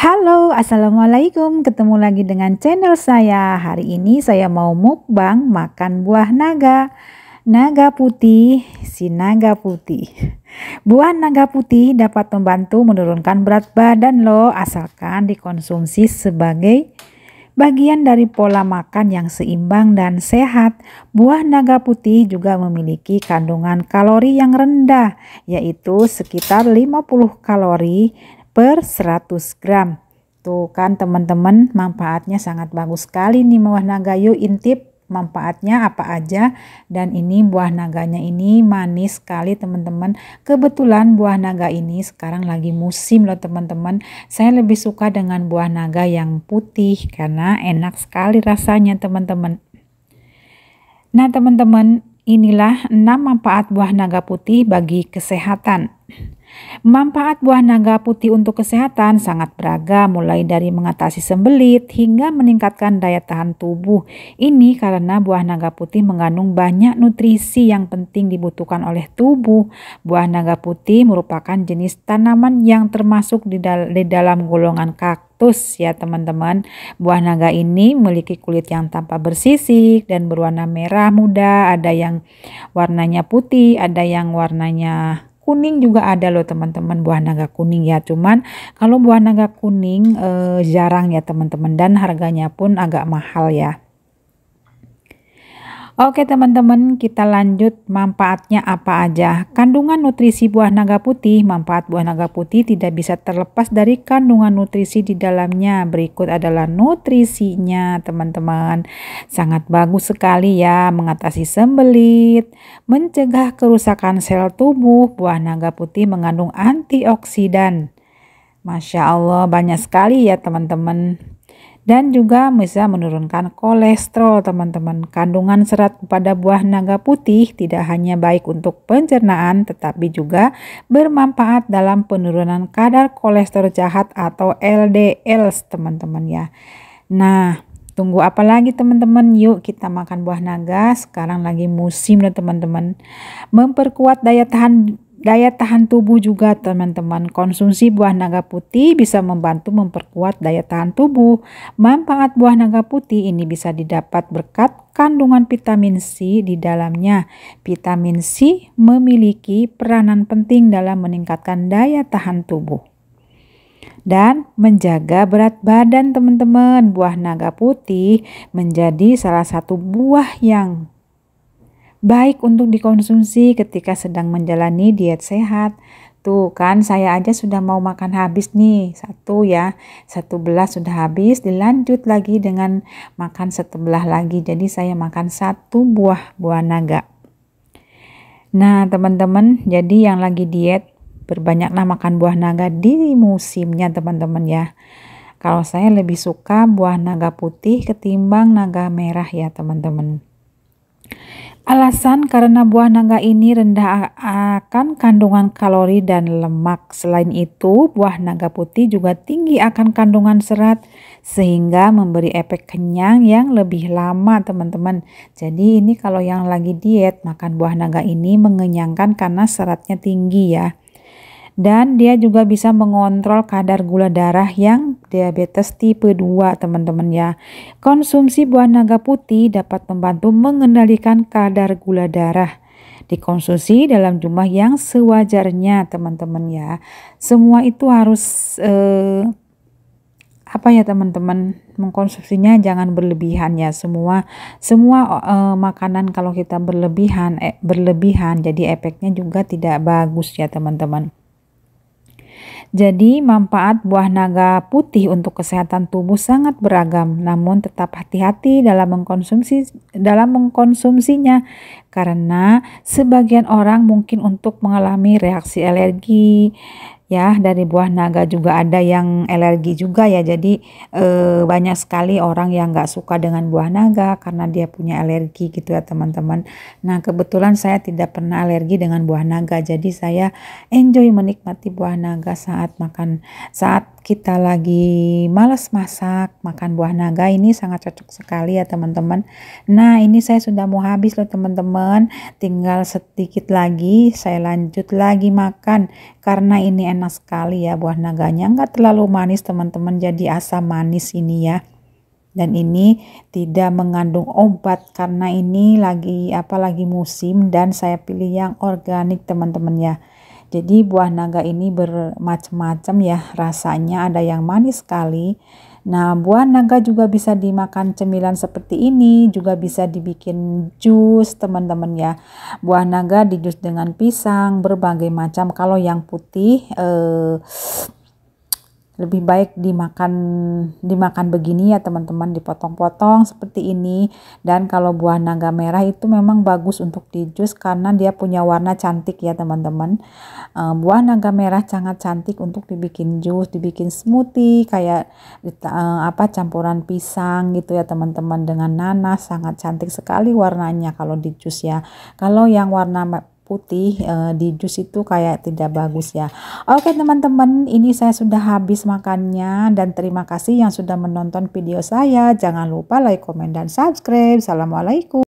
Halo, Assalamualaikum. Ketemu lagi dengan channel saya. Hari ini saya mau mukbang makan buah naga. Naga putih, si naga putih. Buah naga putih dapat membantu menurunkan berat badan loh asalkan dikonsumsi sebagai bagian dari pola makan yang seimbang dan sehat. Buah naga putih juga memiliki kandungan kalori yang rendah yaitu sekitar 50 kalori per 100 gram. Tuh kan teman-teman manfaatnya sangat bagus sekali nih buah yuk intip manfaatnya apa aja dan ini buah naganya ini manis sekali teman-teman kebetulan buah naga ini sekarang lagi musim loh teman-teman saya lebih suka dengan buah naga yang putih karena enak sekali rasanya teman-teman nah teman-teman inilah 6 manfaat buah naga putih bagi kesehatan Manfaat buah naga putih untuk kesehatan sangat beragam mulai dari mengatasi sembelit hingga meningkatkan daya tahan tubuh. Ini karena buah naga putih mengandung banyak nutrisi yang penting dibutuhkan oleh tubuh. Buah naga putih merupakan jenis tanaman yang termasuk di, dal dalam golongan kak kaktus ya teman-teman. Buah naga ini memiliki kulit yang tanpa bersisik dan berwarna merah muda, ada yang warnanya putih, ada yang warnanya kuning juga ada loh teman-teman buah naga kuning ya. Cuman kalau buah naga kuning eh, jarang ya teman-teman dan harganya pun agak mahal ya. Oke teman-teman, kita lanjut manfaatnya apa aja. Kandungan nutrisi buah naga putih, manfaat buah naga putih tidak bisa terlepas dari kandungan nutrisi di dalamnya. Berikut adalah nutrisinya teman-teman. Sangat bagus sekali ya, mengatasi sembelit, mencegah kerusakan sel tubuh. Buah naga putih mengandung antioksidan. Masya Allah, banyak sekali ya teman-teman dan juga bisa menurunkan kolesterol teman-teman. Kandungan serat pada buah naga putih tidak hanya baik untuk pencernaan tetapi juga bermanfaat dalam penurunan kadar kolesterol jahat atau LDL teman-teman ya. Nah, tunggu apa lagi teman-teman? Yuk kita makan buah naga. Sekarang lagi musim teman-teman. Memperkuat daya tahan daya tahan tubuh juga teman-teman. Konsumsi buah naga putih bisa membantu memperkuat daya tahan tubuh. Manfaat buah naga putih ini bisa didapat berkat kandungan vitamin C di dalamnya. Vitamin C memiliki peranan penting dalam meningkatkan daya tahan tubuh. Dan menjaga berat badan teman-teman. Buah naga putih menjadi salah satu buah yang baik untuk dikonsumsi ketika sedang menjalani diet sehat. Tuh kan saya aja sudah mau makan habis nih satu ya satu belas sudah habis dilanjut lagi dengan makan setebelah lagi jadi saya makan satu buah buah naga. Nah teman-teman jadi yang lagi diet berbanyaklah makan buah naga di musimnya teman-teman ya. Kalau saya lebih suka buah naga putih ketimbang naga merah ya teman-teman. Alasan karena buah naga ini rendah akan kandungan kalori dan lemak. Selain itu, buah naga putih juga tinggi akan kandungan serat sehingga memberi efek kenyang yang lebih lama, teman-teman. Jadi ini kalau yang lagi diet makan buah naga ini mengenyangkan karena seratnya tinggi ya dan dia juga bisa mengontrol kadar gula darah yang diabetes tipe 2 teman-teman ya. Konsumsi buah naga putih dapat membantu mengendalikan kadar gula darah dikonsumsi dalam jumlah yang sewajarnya teman-teman ya semua itu harus eh, apa ya teman-teman mengkonsumsinya jangan berlebihan ya semua semua eh, makanan kalau kita berlebihan eh, berlebihan jadi efeknya juga tidak bagus ya teman-teman jadi, manfaat buah naga putih untuk kesehatan tubuh sangat beragam, namun tetap hati-hati dalam mengkonsumsi dalam mengkonsumsinya karena sebagian orang mungkin untuk mengalami reaksi alergi ya dari buah naga juga ada yang alergi juga ya jadi e, banyak sekali orang yang nggak suka dengan buah naga karena dia punya alergi gitu ya teman-teman nah kebetulan saya tidak pernah alergi dengan buah naga jadi saya enjoy menikmati buah naga saat makan saat kita lagi males masak, makan buah naga ini sangat cocok sekali ya teman-teman. Nah ini saya sudah mau habis loh teman-teman, tinggal sedikit lagi saya lanjut lagi makan karena ini enak sekali ya buah naganya, nggak terlalu manis teman-teman jadi asam manis ini ya dan ini tidak mengandung obat karena ini lagi apa lagi musim dan saya pilih yang organik teman-teman ya jadi buah naga ini bermacam-macam ya rasanya, ada yang manis sekali. Nah, buah naga juga bisa dimakan cemilan seperti ini, juga bisa dibikin jus, teman-teman ya. Buah naga dijus dengan pisang, berbagai macam. Kalau yang putih eh lebih baik dimakan dimakan begini ya teman-teman dipotong-potong seperti ini dan kalau buah naga merah itu memang bagus untuk di jus karena dia punya warna cantik ya teman-teman uh, buah naga merah sangat cantik untuk dibikin jus dibikin smoothie kayak uh, apa campuran pisang gitu ya teman-teman dengan nanas sangat cantik sekali warnanya kalau di jus ya kalau yang warna putih uh, di jus itu kayak tidak bagus ya. Oke teman-teman, ini saya sudah habis makannya dan terima kasih yang sudah menonton video saya. Jangan lupa like, comment, dan subscribe. Assalamualaikum.